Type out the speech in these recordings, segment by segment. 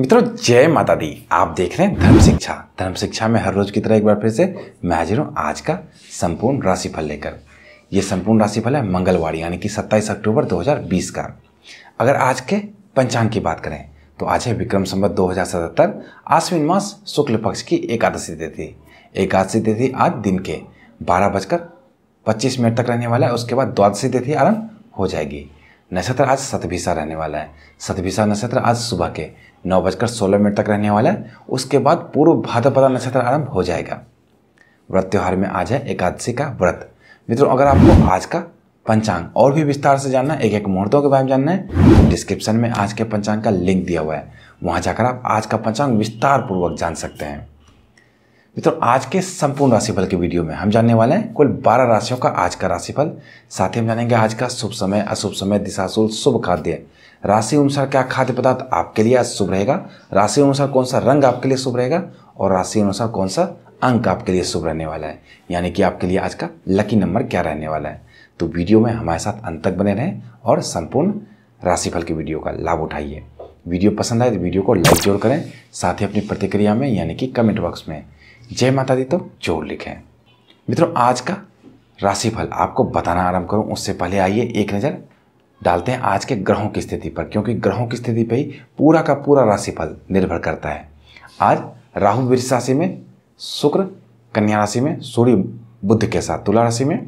मित्रों जय माता दी आप देख रहे हैं धर्म शिक्षा धर्म शिक्षा में हर रोज की तरह एक बार फिर से मैं हाजिर हूँ आज का संपूर्ण राशिफल लेकर ये संपूर्ण राशिफल है मंगलवार यानी कि 27 अक्टूबर 2020 का अगर आज के पंचांग की बात करें तो आज है विक्रम संबत दो हज़ार आश्विन मास शुक्ल पक्ष की एकादशी तिथि एकादशी तिथि आज दिन के बारह बजकर पच्चीस मिनट तक रहने वाला है उसके बाद द्वादशी तिथि आरंभ हो जाएगी नक्षत्र आज सतभिसा रहने वाला है सतभिसा नक्षत्र आज सुबह के नौ बजकर सोलह मिनट तक रहने वाला है उसके बाद पूर्व भाद्रपदा नक्षत्र आरंभ हो जाएगा व्रत त्यौहार में आज है एकादशी का व्रत मित्रों अगर आपको आज का पंचांग और भी विस्तार से जानना है एक एक मुहूर्तों के बारे में जानना है तो डिस्क्रिप्शन में आज के पंचांग का लिंक दिया हुआ है वहां जाकर आप आज का पंचांग विस्तार पूर्वक जान सकते हैं मित्रों आज के संपूर्ण राशिफल के वीडियो में हम जानने वाले हैं कुल 12 राशियों का आज का राशिफल साथ ही हम जानेंगे आज का शुभ समय अशुभ समय दिशाशुल शुभ खाद्य राशि अनुसार क्या खाद्य पदार्थ आपके लिए आज शुभ रहेगा राशि अनुसार कौन सा रंग आपके लिए शुभ रहेगा और राशि अनुसार कौन सा अंक आपके लिए शुभ रहने वाला है यानी कि आपके लिए आज का लकी नंबर क्या रहने वाला है तो वीडियो में हमारे साथ अंत तक बने रहें और संपूर्ण राशिफल की वीडियो का लाभ उठाइए वीडियो पसंद आए तो वीडियो को लाइक जरूर करें साथ ही अपनी प्रतिक्रिया में यानी कि कमेंट बॉक्स में जय माता दी तो जोर लिखें मित्रों आज का राशिफल आपको बताना आरंभ करूं उससे पहले आइए एक नज़र डालते हैं आज के ग्रहों की स्थिति पर क्योंकि ग्रहों की स्थिति पर ही पूरा का पूरा राशिफल निर्भर करता है आज राहु वृक्ष राशि में शुक्र कन्या राशि में सूर्य बुद्ध के साथ तुला राशि में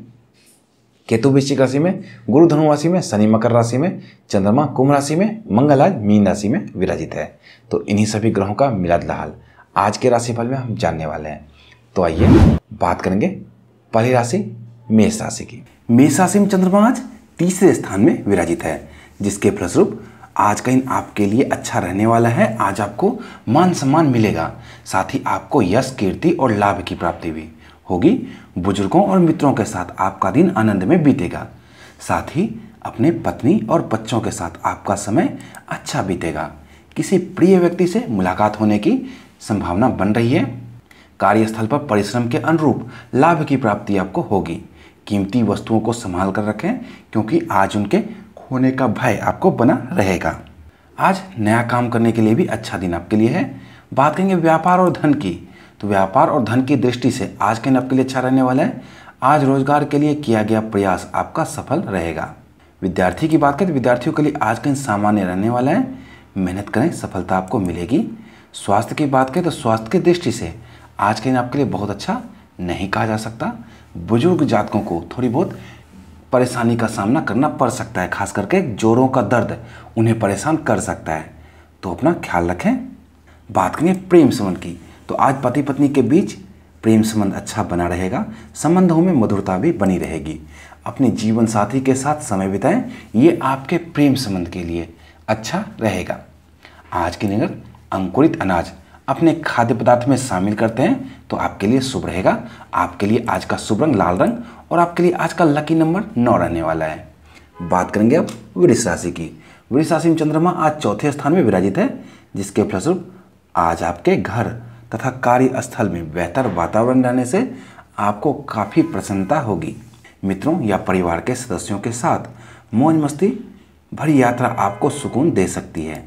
केतु वृश्चिक राशि में गुरु धनु राशि में शनि मकर राशि में चंद्रमा कुंभ राशि में मंगल आज मीन राशि में विराजित है तो इन्हीं सभी ग्रहों का मिलाद लाल आज के राशिफल में हम जानने वाले हैं तो आइए बात करेंगे पहली राशि मेष राशि की मेष राशि में चंद्रमा आज तीसरे स्थान में विराजित है जिसके फलस्वरूप आज का दिन आपके लिए अच्छा रहने वाला है आज आपको मान सम्मान मिलेगा साथ ही आपको यश कीर्ति और लाभ की प्राप्ति भी होगी बुजुर्गों और मित्रों के साथ आपका दिन आनंद में बीतेगा साथ ही अपने पत्नी और बच्चों के साथ आपका समय अच्छा बीतेगा किसी प्रिय व्यक्ति से मुलाकात होने की संभावना बन रही है कार्यस्थल पर परिश्रम के अनुरूप लाभ की प्राप्ति आपको होगी कीमती वस्तुओं को संभाल कर रखें क्योंकि आज उनके खोने का भय आपको बना रहेगा आज नया काम करने के लिए भी अच्छा दिन आपके लिए है बात करेंगे व्यापार और धन की तो व्यापार और धन की दृष्टि से आज के दिन आपके लिए अच्छा रहने वाला है आज रोजगार के लिए किया गया प्रयास आपका सफल रहेगा विद्यार्थी की बात करें तो विद्यार्थियों के लिए आज का दिन सामान्य रहने वाला है मेहनत करें सफलता आपको मिलेगी स्वास्थ्य की बात करें तो स्वास्थ्य की दृष्टि से आज के दिन आपके लिए बहुत अच्छा नहीं कहा जा सकता बुजुर्ग जातकों को थोड़ी बहुत परेशानी का सामना करना पड़ सकता है खास करके जोरों का दर्द उन्हें परेशान कर सकता है तो अपना ख्याल रखें बात करें प्रेम संबंध की तो आज पति पत्नी के बीच प्रेम संबंध अच्छा बना रहेगा संबंधों में मधुरता भी बनी रहेगी अपने जीवन साथी के साथ समय बिताएं ये आपके प्रेम संबंध के लिए अच्छा रहेगा आज की निगर अंकुरित अनाज अपने खाद्य पदार्थ में शामिल करते हैं तो आपके लिए शुभ रहेगा आपके लिए आज का शुभ रंग लाल रंग और आपके लिए आज का लकी नंबर नौ रहने वाला है बात करेंगे अब वृक्ष राशि की वृक्ष राशि में चंद्रमा आज चौथे स्थान में विराजित है जिसके फलस्वरूप आज आपके घर तथा कार्यस्थल में बेहतर वातावरण रहने से आपको काफ़ी प्रसन्नता होगी मित्रों या परिवार के सदस्यों के साथ मौज मस्ती भरी यात्रा आपको सुकून दे सकती है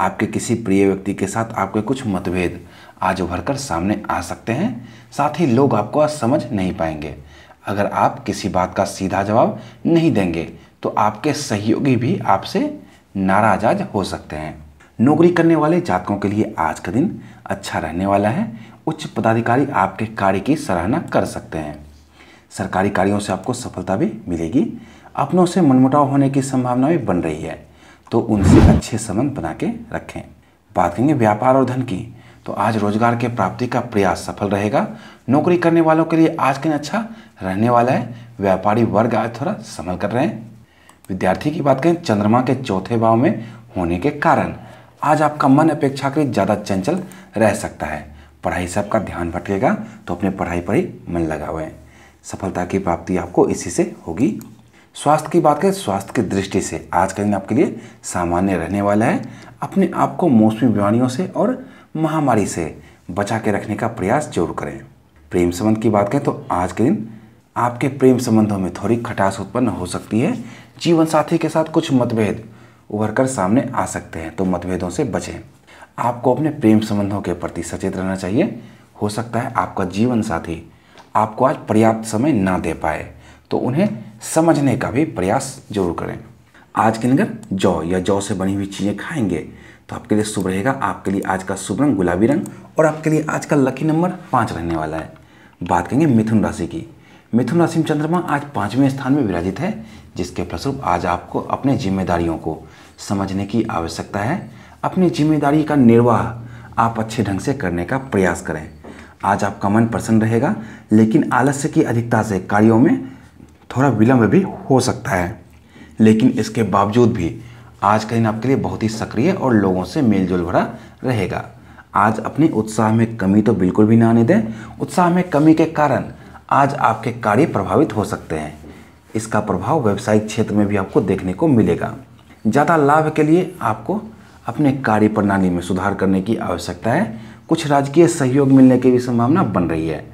आपके किसी प्रिय व्यक्ति के साथ आपके कुछ मतभेद आज उभर कर सामने आ सकते हैं साथ ही लोग आपको आज समझ नहीं पाएंगे अगर आप किसी बात का सीधा जवाब नहीं देंगे तो आपके सहयोगी भी आपसे नाराज आज हो सकते हैं नौकरी करने वाले जातकों के लिए आज का दिन अच्छा रहने वाला है उच्च पदाधिकारी आपके कार्य की सराहना कर सकते हैं सरकारी कार्यों से आपको सफलता भी मिलेगी अपनों से मनमुटाव होने की संभावना भी बन रही है तो उनसे अच्छे संबंध बना के रखें बात करेंगे व्यापार और धन की तो आज रोजगार के प्राप्ति का प्रयास सफल रहेगा नौकरी करने वालों के लिए आज दिन अच्छा रहने वाला है व्यापारी वर्ग आज थोड़ा संभल कर रहे हैं विद्यार्थी की बात करें चंद्रमा के चौथे भाव में होने के कारण आज आपका मन अपेक्षाकृत ज़्यादा चंचल रह सकता है पढ़ाई से आपका ध्यान भटकेगा तो अपने पढ़ाई पर ही मन लगावें सफलता की प्राप्ति आपको इसी से होगी स्वास्थ्य की बात करें स्वास्थ्य की दृष्टि से आज का दिन आपके लिए सामान्य रहने वाला है अपने आप को मौसमी बीमारियों से और महामारी से बचा के रखने का प्रयास जरूर करें प्रेम संबंध की बात करें तो आज के दिन आपके प्रेम संबंधों में थोड़ी खटास उत्पन्न हो सकती है जीवन साथी के साथ कुछ मतभेद उभर कर सामने आ सकते हैं तो मतभेदों से बचें आपको अपने प्रेम संबंधों के प्रति सचेत रहना चाहिए हो सकता है आपका जीवन साथी आपको आज पर्याप्त समय ना दे पाए तो उन्हें समझने का भी प्रयास जरूर करें आज के अंदर जौ या जौ से बनी हुई चीज़ें खाएंगे तो आपके लिए शुभ रहेगा आपके लिए आज का शुभ रंग गुलाबी रंग और आपके लिए आज का लकी नंबर पाँच रहने वाला है बात करेंगे मिथुन राशि की मिथुन राशि में चंद्रमा आज पाँचवें स्थान में विराजित है जिसके फलस्वरूप आज आपको अपने जिम्मेदारियों को समझने की आवश्यकता है अपनी जिम्मेदारी का निर्वाह आप अच्छे ढंग से करने का प्रयास करें आज आपका मन प्रसन्न रहेगा लेकिन आलस्य की अधिकता से कार्यों में थोड़ा विलम्ब भी हो सकता है लेकिन इसके बावजूद भी आज का दिन आपके लिए बहुत ही सक्रिय और लोगों से मेलजोल भरा रहेगा आज अपने उत्साह में कमी तो बिल्कुल भी ना आने दें उत्साह में कमी के कारण आज आपके कार्य प्रभावित हो सकते हैं इसका प्रभाव व्यवसायिक क्षेत्र में भी आपको देखने को मिलेगा ज़्यादा लाभ के लिए आपको अपने कार्य प्रणाली में सुधार करने की आवश्यकता है कुछ राजकीय सहयोग मिलने की भी संभावना बन रही है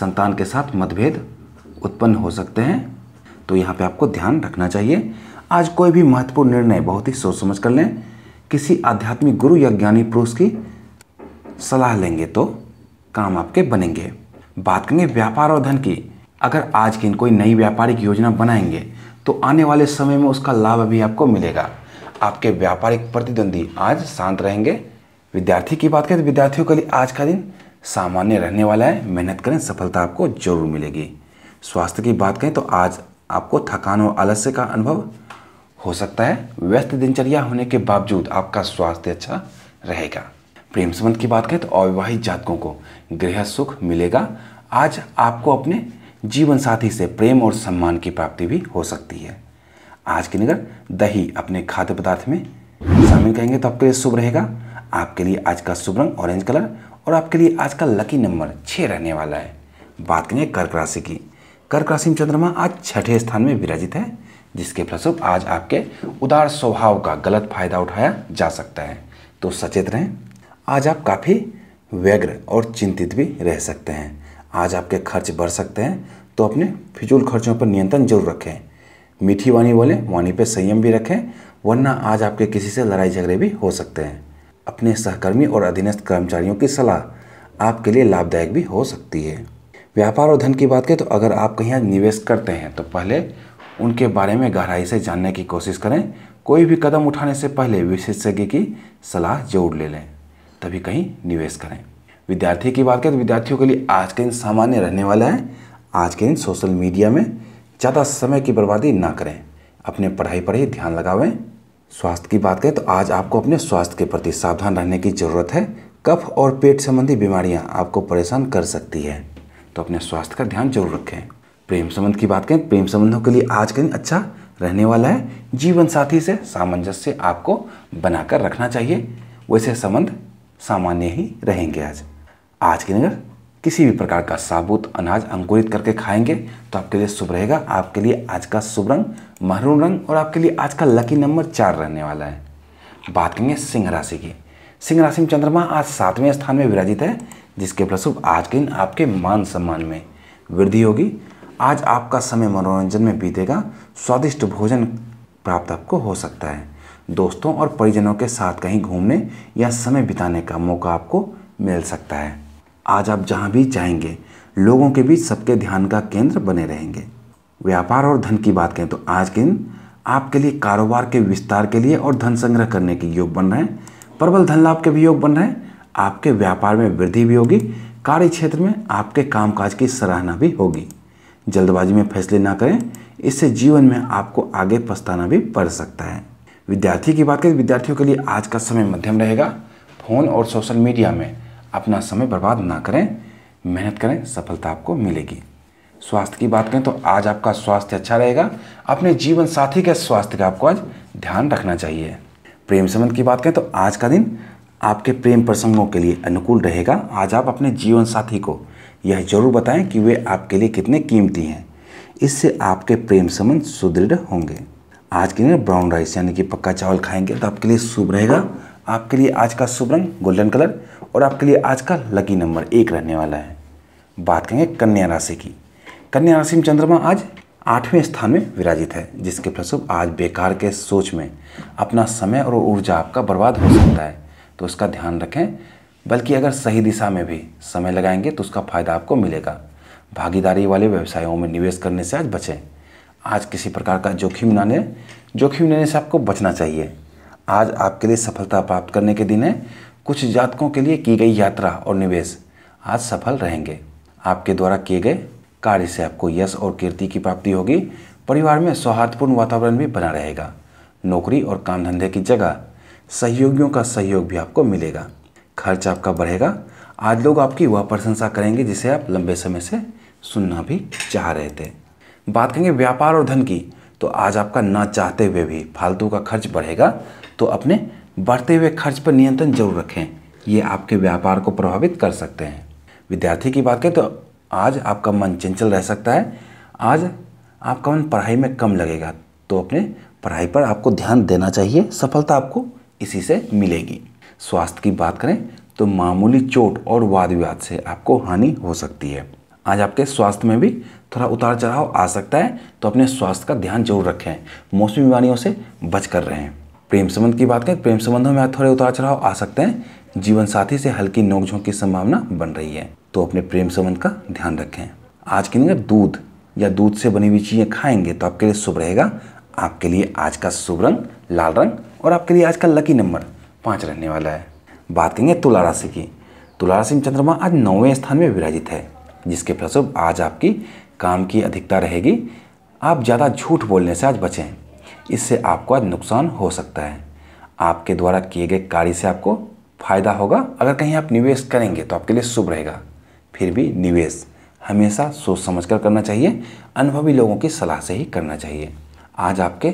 संतान के साथ मतभेद उत्पन्न हो सकते हैं तो यहाँ पे आपको ध्यान रखना चाहिए आज कोई भी महत्वपूर्ण निर्णय बहुत ही सोच समझ कर लें किसी आध्यात्मिक गुरु या ज्ञानी पुरुष की सलाह लेंगे तो काम आपके बनेंगे बात करेंगे व्यापार और धन की अगर आज की कोई नई व्यापारिक योजना बनाएंगे तो आने वाले समय में उसका लाभ भी आपको मिलेगा आपके व्यापारिक प्रतिद्वंदी आज शांत रहेंगे विद्यार्थी की बात करें तो विद्यार्थियों के लिए आज का दिन सामान्य रहने वाला है मेहनत करें सफलता आपको जरूर मिलेगी स्वास्थ्य की बात करें तो आज आपको थकान और आलस्य का अनुभव हो सकता है व्यस्त दिनचर्या होने के बावजूद आपका स्वास्थ्य अच्छा रहेगा प्रेम संबंध की बात करें तो अविवाहित जातकों को गृह सुख मिलेगा आज आपको अपने जीवन साथी से प्रेम और सम्मान की प्राप्ति भी हो सकती है आज की नगर दही अपने खाद्य पदार्थ में शामिल करेंगे तो आपके लिए शुभ रहेगा आपके लिए आज का शुभ रंग ऑरेंज कलर और आपके लिए आज का लकी नंबर छः रहने वाला है बात करें कर्क राशि की कर्क राशि में चंद्रमा आज छठे स्थान में विराजित है जिसके फलस्वरूप आज आपके उदार स्वभाव का गलत फायदा उठाया जा सकता है तो सचेत रहें आज आप काफ़ी व्यग्र और चिंतित भी रह सकते हैं आज आपके खर्च बढ़ सकते हैं तो अपने फिजूल खर्चों पर नियंत्रण जरूर रखें मीठी वाणी बोलें वाणी पर संयम भी रखें वरना आज आपके किसी से लड़ाई झगड़े भी हो सकते हैं अपने सहकर्मी और अधीनस्थ कर्मचारियों की सलाह आपके लिए लाभदायक भी हो सकती है व्यापार और धन की बात करें तो अगर आप कहीं निवेश करते हैं तो पहले उनके बारे में गहराई से जानने की कोशिश करें कोई भी कदम उठाने से पहले विशेषज्ञ की सलाह जरूर ले लें तभी कहीं निवेश करें विद्यार्थी की बात करें तो विद्यार्थियों के लिए आज के दिन सामान्य रहने वाला है आज के दिन सोशल मीडिया में ज़्यादा समय की बर्बादी ना करें अपने पढ़ाई पर ही ध्यान लगावें स्वास्थ्य की बात करें तो आज आपको अपने स्वास्थ्य के प्रति सावधान रहने की ज़रूरत है कफ और पेट संबंधी बीमारियां आपको परेशान कर सकती है तो अपने स्वास्थ्य का ध्यान जरूर रखें प्रेम संबंध की बात करें प्रेम संबंधों के लिए आज का दिन अच्छा रहने वाला है जीवन साथी से सामंजस्य आपको बनाकर रखना चाहिए वैसे संबंध सामान्य ही रहेंगे आज आज के दिन अगर किसी भी प्रकार का साबुत अनाज अंकुरित करके खाएंगे तो आपके लिए शुभ रहेगा आपके लिए आज का शुभ रंग महरून रंग और आपके लिए आज का लकी नंबर चार रहने वाला है बात करेंगे सिंह राशि की सिंह राशि में चंद्रमा आज सातवें स्थान में विराजित है जिसके फलस्वरूप आज के दिन आपके मान सम्मान में वृद्धि होगी आज आपका समय मनोरंजन में बीतेगा स्वादिष्ट भोजन प्राप्त आपको हो सकता है दोस्तों और परिजनों के साथ कहीं घूमने या समय बिताने का मौका आपको मिल सकता है आज आप जहाँ भी जाएंगे लोगों के बीच सबके ध्यान का केंद्र बने रहेंगे व्यापार और धन की बात करें तो आज के दिन आपके लिए कारोबार के विस्तार के लिए और धन संग्रह करने के योग बन रहे हैं प्रबल धन लाभ के भी योग बन रहे हैं आपके व्यापार में वृद्धि भी होगी कार्य क्षेत्र में आपके कामकाज की सराहना भी होगी जल्दबाजी में फैसले ना करें इससे जीवन में आपको आगे पछताना भी पड़ सकता है विद्यार्थी की बात करें विद्यार्थियों के लिए आज का समय मध्यम रहेगा फोन और सोशल मीडिया में अपना समय बर्बाद ना करें मेहनत करें सफलता आपको मिलेगी स्वास्थ्य की बात करें तो आज आपका स्वास्थ्य अच्छा रहेगा अपने जीवन साथी के स्वास्थ्य का आपको आज ध्यान रखना चाहिए प्रेम संबंध की बात करें तो आज का दिन आपके प्रेम प्रसंगों के लिए अनुकूल रहेगा आज आप अपने जीवन साथी को यह जरूर बताएं कि वे आपके लिए कितने कीमती हैं इससे आपके प्रेम संबंध सुदृढ़ होंगे आज के दिन ब्राउन राइस यानी कि पक्का चावल खाएंगे तो आपके लिए शुभ रहेगा आपके लिए आज का शुभ रंग गोल्डन कलर और आपके लिए आज का लकी नंबर एक रहने वाला है बात करेंगे कन्या राशि की कन्या राशि में चंद्रमा आज आठवें स्थान में विराजित है जिसके फलस्वरूप आज बेकार के सोच में अपना समय और ऊर्जा आपका बर्बाद हो सकता है तो उसका ध्यान रखें बल्कि अगर सही दिशा में भी समय लगाएंगे तो उसका फ़ायदा आपको मिलेगा भागीदारी वाले व्यवसायों में निवेश करने से आज बचें आज किसी प्रकार का जोखिम ना लें जोखिम लेने से आपको बचना चाहिए आज आपके लिए सफलता प्राप्त करने के दिन है कुछ जातकों के लिए की गई यात्रा और निवेश आज सफल रहेंगे आपके द्वारा किए गए कार्य से आपको यश और कीर्ति की प्राप्ति होगी परिवार में सौहार्दपूर्ण वातावरण भी बना रहेगा नौकरी और काम धंधे की जगह सहयोगियों का सहयोग भी आपको मिलेगा खर्च आपका बढ़ेगा आज लोग आपकी वह प्रशंसा करेंगे जिसे आप लंबे समय से सुनना भी चाह रहे थे बात करेंगे व्यापार और धन की तो आज आपका ना चाहते हुए भी फालतू का खर्च बढ़ेगा तो अपने बढ़ते हुए खर्च पर नियंत्रण जरूर रखें ये आपके व्यापार को प्रभावित कर सकते हैं विद्यार्थी की बात करें तो आज आपका मन चंचल रह सकता है आज आपका मन पढ़ाई में कम लगेगा तो अपने पढ़ाई पर आपको ध्यान देना चाहिए सफलता आपको इसी से मिलेगी स्वास्थ्य की बात करें तो मामूली चोट और वाद विवाद से आपको हानि हो सकती है आज आपके स्वास्थ्य में भी थोड़ा उतार चढ़ाव आ सकता है तो अपने स्वास्थ्य का ध्यान जरूर रखें मौसमी बीमारियों से बच कर रहें प्रेम संबंध की बात करें प्रेम संबंधों में थोड़े उतार चढ़ाव आ सकते हैं जीवन साथी से हल्की नोकझोंक की संभावना बन रही है तो अपने प्रेम संबंध का ध्यान रखें आज के दिन दूध या दूध से बनी हुई चीज़ें खाएंगे तो आपके लिए शुभ रहेगा आपके लिए आज का शुभ रंग लाल रंग और आपके लिए आज का लकी नंबर पाँच रहने वाला है बात करेंगे तुला राशि की तुला राशि में चंद्रमा आज नौवें स्थान में विराजित है जिसके फलस्वरूप आज आपकी काम की अधिकता रहेगी आप ज़्यादा झूठ बोलने से आज बचें इससे आपको आज नुकसान हो सकता है आपके द्वारा किए गए कार्य से आपको फायदा होगा अगर कहीं आप निवेश करेंगे तो आपके लिए शुभ रहेगा फिर भी निवेश हमेशा सोच समझ कर करना चाहिए अनुभवी लोगों की सलाह से ही करना चाहिए आज आपके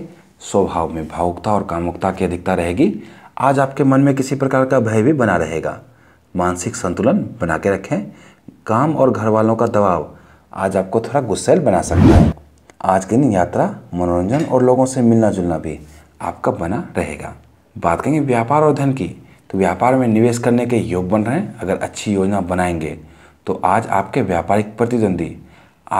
स्वभाव में भावुकता और कामुकता की अधिकता रहेगी आज आपके मन में किसी प्रकार का भय भी बना रहेगा मानसिक संतुलन बना के रखें काम और घर वालों का दबाव आज आपको थोड़ा गुस्सेल बना सकता है आज के दिन यात्रा मनोरंजन और लोगों से मिलना जुलना भी आपका बना रहेगा बात करेंगे व्यापार और धन की तो व्यापार में निवेश करने के योग बन रहे हैं अगर अच्छी योजना बनाएंगे तो आज आपके व्यापारिक प्रतिद्वंदी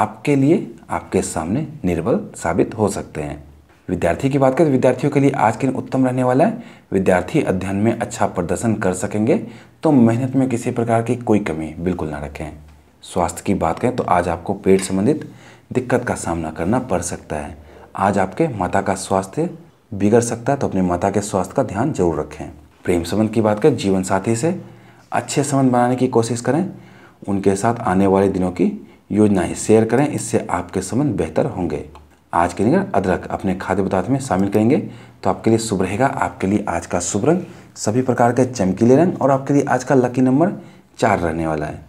आपके लिए आपके सामने निर्बल साबित हो सकते हैं विद्यार्थी की बात करें तो विद्यार्थियों के लिए आज के दिन उत्तम रहने वाला है विद्यार्थी अध्ययन में अच्छा प्रदर्शन कर सकेंगे तो मेहनत में किसी प्रकार की कोई कमी बिल्कुल ना रखें स्वास्थ्य की बात करें तो आज आपको पेट संबंधित दिक्कत का सामना करना पड़ सकता है आज आपके माता का स्वास्थ्य बिगड़ सकता है तो अपने माता के स्वास्थ्य का ध्यान जरूर रखें प्रेम संबंध की बात करें जीवन साथी से अच्छे संबंध बनाने की कोशिश करें उनके साथ आने वाले दिनों की योजनाएं शेयर करें इससे आपके संबंध बेहतर होंगे आज के लिए अदरक अपने खाद्य पदार्थ में शामिल करेंगे तो आपके लिए शुभ रहेगा आपके लिए आज का शुभ रंग सभी प्रकार के चमकीले रंग और आपके लिए आज का लकी नंबर चार रहने वाला है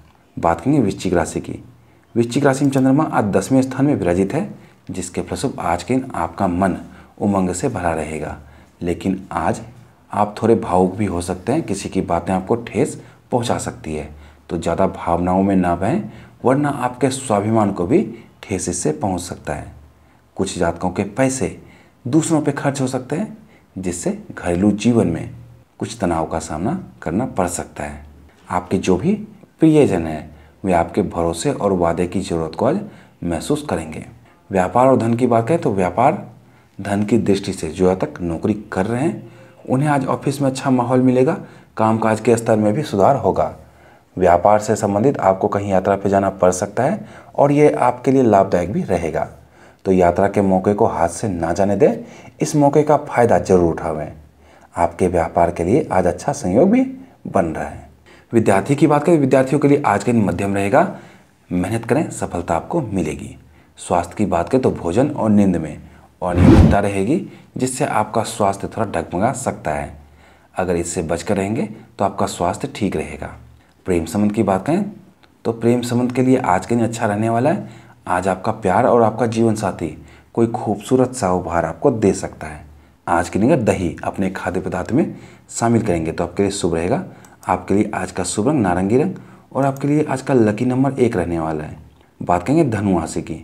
बात करेंगे वृश्चिक राशि की वृश्चिक राशि में चंद्रमा आज दसवें स्थान में विराजित है जिसके फलस्वरूप आज के दिन आपका मन उमंग से भरा रहेगा लेकिन आज आप थोड़े भावुक भी हो सकते हैं किसी की बातें आपको ठेस पहुंचा सकती है तो ज़्यादा भावनाओं में ना बहें वरना आपके स्वाभिमान को भी ठेस इससे पहुंच सकता है कुछ जातकों के पैसे दूसरों पर खर्च हो सकते हैं जिससे घरेलू जीवन में कुछ तनाव का सामना करना पड़ सकता है आपके जो भी प्रियजन हैं वे आपके भरोसे और वादे की ज़रूरत को आज महसूस करेंगे व्यापार और धन की बात करें तो व्यापार धन की दृष्टि से जो तक नौकरी कर रहे हैं उन्हें आज ऑफिस में अच्छा माहौल मिलेगा कामकाज के स्तर में भी सुधार होगा व्यापार से संबंधित आपको कहीं यात्रा पर जाना पड़ सकता है और ये आपके लिए लाभदायक भी रहेगा तो यात्रा के मौके को हाथ से ना जाने दें इस मौके का फ़ायदा जरूर उठावें आपके व्यापार के लिए आज अच्छा संयोग भी बन रहा है विद्यार्थी की बात करें विद्यार्थियों के लिए आज का दिन मध्यम रहेगा मेहनत करें सफलता आपको मिलेगी स्वास्थ्य की बात करें तो भोजन और नींद में और नियमितता रहेगी जिससे आपका स्वास्थ्य थोड़ा डगमगा सकता है अगर इससे बचकर रहेंगे तो आपका स्वास्थ्य ठीक रहेगा प्रेम संबंध की बात करें तो प्रेम संबंध के लिए आज के दिन अच्छा रहने वाला है आज आपका प्यार और आपका जीवन साथी कोई खूबसूरत सा उपहार आपको दे सकता है आज के लिए दही अपने खाद्य पदार्थ में शामिल करेंगे तो आपके लिए शुभ रहेगा आपके लिए आज का शुभ रंग नारंगी रंग और आपके लिए आज का लकी नंबर एक रहने वाला है बात करेंगे धनुराशि की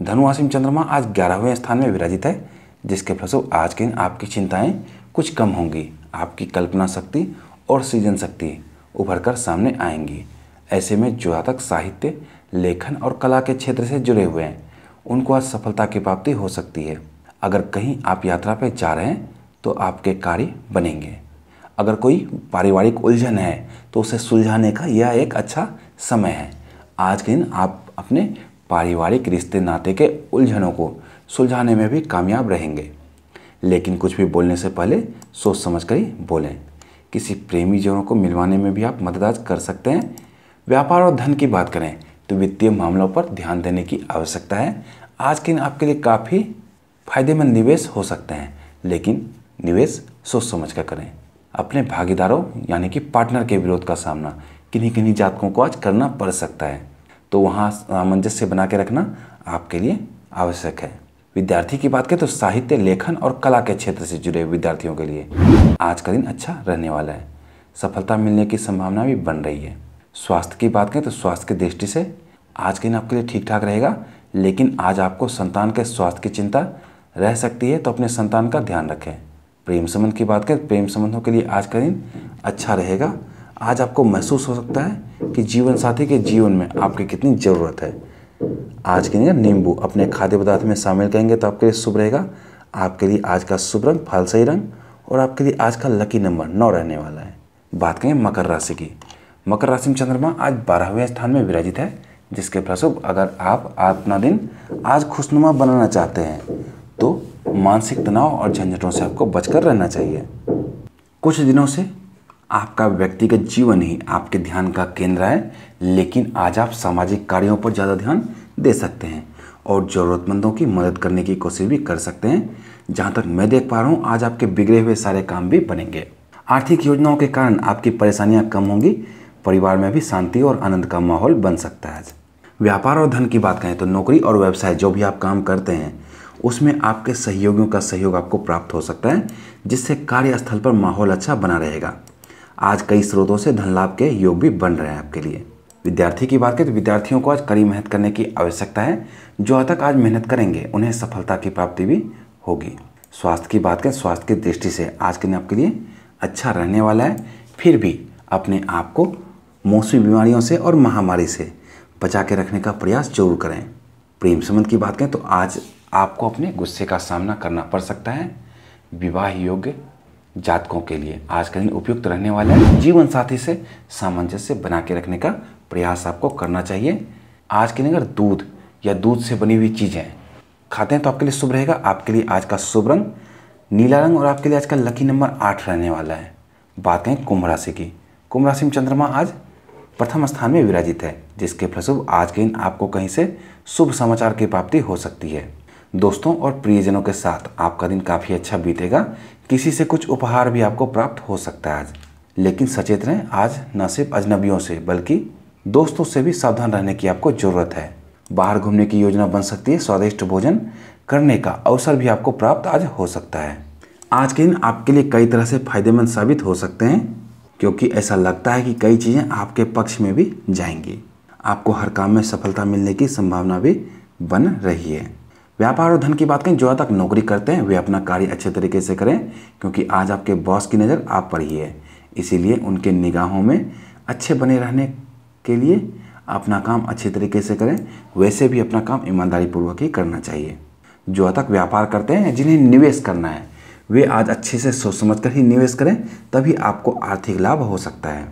धनुराशि में चंद्रमा आज ग्यारहवें स्थान में विराजित है जिसके फलस्वरूप आज के दिन आपकी चिंताएं कुछ कम होंगी आपकी कल्पना शक्ति और सृजन शक्ति उभर कर सामने आएंगी ऐसे में जो तक साहित्य लेखन और कला के क्षेत्र से जुड़े हुए हैं उनको आज सफलता की प्राप्ति हो सकती है अगर कहीं आप यात्रा पर जा रहे हैं तो आपके कार्य बनेंगे अगर कोई पारिवारिक उलझन है तो उसे सुलझाने का यह एक अच्छा समय है आज के दिन आप अपने पारिवारिक रिश्ते नाते के उलझनों को सुलझाने में भी कामयाब रहेंगे लेकिन कुछ भी बोलने से पहले सोच समझ कर ही बोलें किसी प्रेमी जनों को मिलवाने में भी आप मदद कर सकते हैं व्यापार और धन की बात करें तो वित्तीय मामलों पर ध्यान देने की आवश्यकता है आज के दिन आपके लिए काफ़ी फायदेमंद निवेश हो सकते हैं लेकिन निवेश सोच समझ कर करें अपने भागीदारों यानी कि पार्टनर के विरोध का सामना किन्हीं किन्हीं जातकों को आज करना पड़ सकता है तो वहाँ सामंजस्य बना के रखना आपके लिए आवश्यक है विद्यार्थी की बात करें तो साहित्य लेखन और कला के क्षेत्र से जुड़े विद्यार्थियों के लिए आज का दिन अच्छा रहने वाला है सफलता मिलने की संभावना भी बन रही है स्वास्थ्य की बात करें तो स्वास्थ्य की दृष्टि से आज के दिन आपके लिए ठीक ठाक रहेगा लेकिन आज आपको संतान के स्वास्थ्य की चिंता रह सकती है तो अपने संतान का ध्यान रखें प्रेम संबंध की बात करें प्रेम संबंधों के लिए आज का दिन अच्छा रहेगा आज आपको महसूस हो सकता है कि जीवन साथी के जीवन में आपकी कितनी ज़रूरत है आज के दिन नींबू अपने खाद्य पदार्थ में शामिल करेंगे तो आपके लिए शुभ रहेगा आपके लिए आज का शुभ रंग सही रंग और आपके लिए आज का लकी नंबर नौ रहने वाला है बात करें मकर राशि की मकर राशि में चंद्रमा आज बारहवें स्थान में विराजित है जिसके फलस्वरूप अगर आप अपना दिन आज खुशनुमा बनाना चाहते हैं तो मानसिक तनाव और झंझटों से आपको बचकर रहना चाहिए कुछ दिनों से आपका व्यक्तिगत जीवन ही आपके ध्यान का केंद्र है लेकिन आज आप सामाजिक कार्यों पर ज़्यादा ध्यान दे सकते हैं और ज़रूरतमंदों की मदद करने की कोशिश भी कर सकते हैं जहाँ तक मैं देख पा रहा हूँ आज आपके बिगड़े हुए सारे काम भी बनेंगे आर्थिक योजनाओं के कारण आपकी परेशानियाँ कम होंगी परिवार में भी शांति और आनंद का माहौल बन सकता है व्यापार और धन की बात करें तो नौकरी और व्यवसाय जो भी आप काम करते हैं उसमें आपके सहयोगियों का सहयोग आपको प्राप्त हो सकता है जिससे कार्यस्थल पर माहौल अच्छा बना रहेगा आज कई स्रोतों से धन लाभ के योग भी बन रहे हैं आपके लिए विद्यार्थी की बात करें तो विद्यार्थियों को आज कड़ी मेहनत करने की आवश्यकता है जो तक आज मेहनत करेंगे उन्हें सफलता की प्राप्ति भी होगी स्वास्थ्य की बात करें स्वास्थ्य की दृष्टि से आज के दिन आपके लिए अच्छा रहने वाला है फिर भी अपने आप को मौसमी बीमारियों से और महामारी से बचा के रखने का प्रयास जरूर करें प्रेम संबंध की बात करें तो आज आपको अपने गुस्से का सामना करना पड़ सकता है विवाह योग्य जातकों के लिए आज का दिन उपयुक्त रहने वाला है जीवन साथी से सामंजस्य बना के रखने का प्रयास आपको करना चाहिए आज के दिन अगर दूध या दूध से बनी हुई चीज़ें खाते हैं तो आपके लिए शुभ रहेगा आपके लिए आज का शुभ रंग नीला रंग और आपके लिए आज का लकी नंबर आठ रहने वाला है बात करें कुंभ राशि की कुंभ राशि में चंद्रमा आज प्रथम स्थान में विराजित है जिसके फलस्वरूप आज के दिन आपको कहीं से शुभ समाचार की प्राप्ति हो सकती है दोस्तों और प्रियजनों के साथ आपका दिन काफ़ी अच्छा बीतेगा किसी से कुछ उपहार भी आपको प्राप्त हो सकता है आज लेकिन सचेत रहें आज न सिर्फ अजनबियों से बल्कि दोस्तों से भी सावधान रहने की आपको ज़रूरत है बाहर घूमने की योजना बन सकती है स्वादिष्ट भोजन करने का अवसर भी आपको प्राप्त आज हो सकता है आज के दिन आपके लिए कई तरह से फायदेमंद साबित हो सकते हैं क्योंकि ऐसा लगता है कि कई चीज़ें आपके पक्ष में भी जाएंगी आपको हर काम में सफलता मिलने की संभावना भी बन रही है व्यापार और धन की बात करें जो तक नौकरी करते हैं वे अपना कार्य अच्छे तरीके से करें क्योंकि आज आपके बॉस की नज़र आप पर ही है इसीलिए उनके निगाहों में अच्छे बने रहने के लिए अपना काम अच्छे तरीके से करें वैसे भी अपना काम ईमानदारी पूर्वक ही करना चाहिए जो तक व्यापार करते हैं जिन्हें निवेश करना है वे आज अच्छे से सोच समझ कर ही निवेश करें तभी आपको आर्थिक लाभ हो सकता है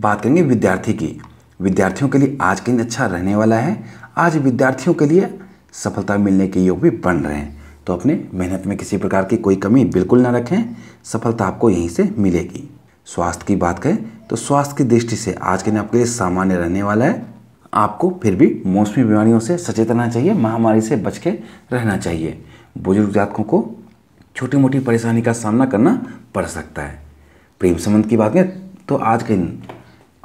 बात करेंगे विद्यार्थी की विद्यार्थियों के लिए आज के दिन अच्छा रहने वाला है आज विद्यार्थियों के लिए सफलता मिलने के योग भी बन रहे हैं तो अपने मेहनत में किसी प्रकार की कोई कमी बिल्कुल ना रखें सफलता आपको यहीं से मिलेगी स्वास्थ्य की बात करें तो स्वास्थ्य की दृष्टि से आज के दिन आपके लिए सामान्य रहने वाला है आपको फिर भी मौसमी बीमारियों से सचेत रहना चाहिए महामारी से बच के रहना चाहिए बुजुर्ग जातकों को छोटी मोटी परेशानी का सामना करना पड़ सकता है प्रेम संबंध की बात करें तो आज के दिन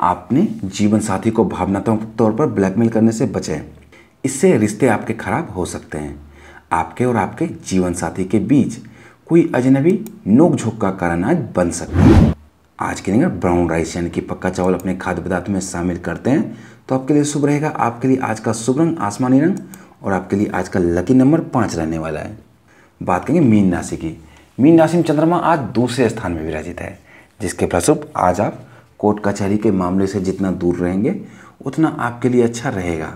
आपने जीवन साथी को भावनात्मक तौर पर ब्लैकमेल करने से बचें इससे रिश्ते आपके खराब हो सकते हैं आपके और आपके जीवन साथी के बीच कोई अजनबी नोकझोंक का कारण आज बन सकता है आज के दिन ब्राउन राइस यानी कि पक्का चावल अपने खाद्य पदार्थ में शामिल करते हैं तो आपके लिए शुभ रहेगा आपके लिए आज का शुभ रंग आसमानी रंग और आपके लिए आज का लकी नंबर पाँच रहने वाला है बात करेंगे मीन राशि की मीन राशि में चंद्रमा आज दूसरे स्थान में विराजित है जिसके फलस्वरूप आज आप कोर्ट कचहरी के मामले से जितना दूर रहेंगे उतना आपके लिए अच्छा रहेगा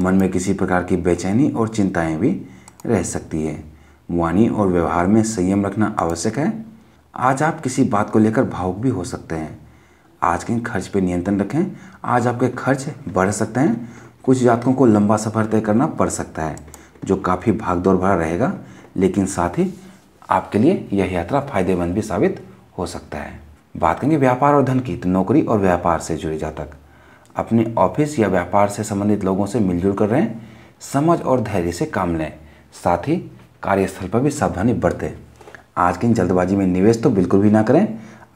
मन में किसी प्रकार की बेचैनी और चिंताएं भी रह सकती है वाणी और व्यवहार में संयम रखना आवश्यक है आज आप किसी बात को लेकर भावुक भी हो सकते हैं आज के खर्च पर नियंत्रण रखें आज आपके खर्च बढ़ सकते हैं कुछ जातकों को लंबा सफ़र तय करना पड़ सकता है जो काफ़ी भागदौड़ भरा रहेगा लेकिन साथ ही आपके लिए यह यात्रा फायदेमंद भी साबित हो सकता है बात करेंगे व्यापार और धन की तो नौकरी और व्यापार से जुड़ी जातक अपने ऑफिस या व्यापार से संबंधित लोगों से मिलजुल कर रहें समझ और धैर्य से काम लें साथ ही कार्यस्थल पर भी सावधानी बरतें आज की जल्दबाजी में निवेश तो बिल्कुल भी ना करें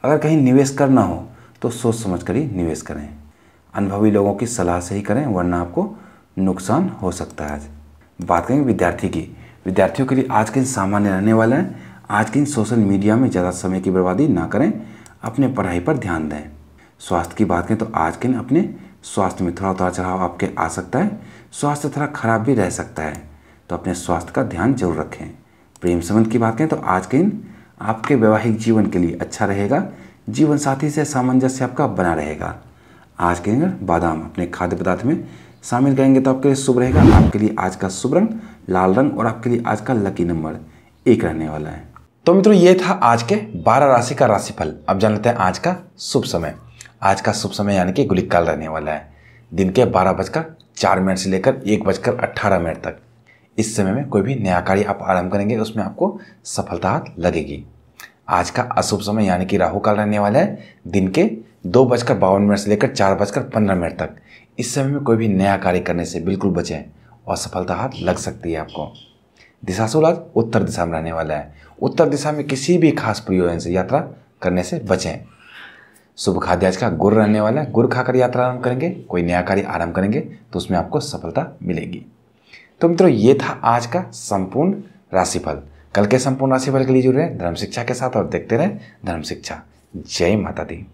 अगर कहीं निवेश करना हो तो सोच समझ कर ही निवेश करें अनुभवी लोगों की सलाह से ही करें वरना आपको नुकसान हो सकता है बात करेंगे विद्यार्थी की विद्यार्थियों के लिए आज के दिन सामान्य रहने वाला है आज के दिन सोशल मीडिया में ज़्यादा समय की बर्बादी ना करें अपने पढ़ाई पर ध्यान दें स्वास्थ्य की बात करें तो आज के दिन अपने स्वास्थ्य में थोड़ा उतार चढ़ाव आपके आ सकता है स्वास्थ्य थोड़ा खराब भी रह सकता है तो अपने स्वास्थ्य का ध्यान जरूर रखें प्रेम संबंध की बात करें तो आज के दिन आपके वैवाहिक जीवन के लिए अच्छा रहेगा जीवन साथी से सामंजस्य आपका बना रहेगा आज के दिन बादाम अपने खाद्य पदार्थ में शामिल करेंगे तो आपके लिए शुभ रहेगा आपके लिए आज का शुभ रंग लाल रंग और आपके लिए आज का लकी नंबर एक रहने वाला है तो मित्रों ये था आज के बारह राशि का राशिफल अब जान लेते हैं आज का शुभ समय आज का शुभ समय यानी कि गुलिक काल रहने वाला है दिन के बारह बजकर चार मिनट से लेकर एक बजकर अट्ठारह मिनट तक इस समय में कोई भी नया कार्य आप आरंभ करेंगे उसमें आपको सफलता लगेगी आज का अशुभ समय यानी कि राहु काल रहने वाला है दिन के दो बजकर बावन मिनट से लेकर चार बजकर पंद्रह मिनट तक इस समय में कोई भी नया कार्य करने से बिल्कुल बचें और सफलता हाथ लग सकती है आपको दिशा सोलह उत्तर दिशा में रहने वाला है उत्तर दिशा में किसी भी खास प्रयोजन से यात्रा करने से बचें शुभ खाद्य आज का गुर रहने वाला है गुड़ खाकर यात्रा आरंभ करेंगे कोई नया कार्य आरंभ करेंगे तो उसमें आपको सफलता मिलेगी तो मित्रों ये था आज का संपूर्ण राशिफल कल के संपूर्ण राशिफल के लिए जुड़ रहे हैं धर्म शिक्षा के साथ और देखते रहें धर्म शिक्षा जय माता दी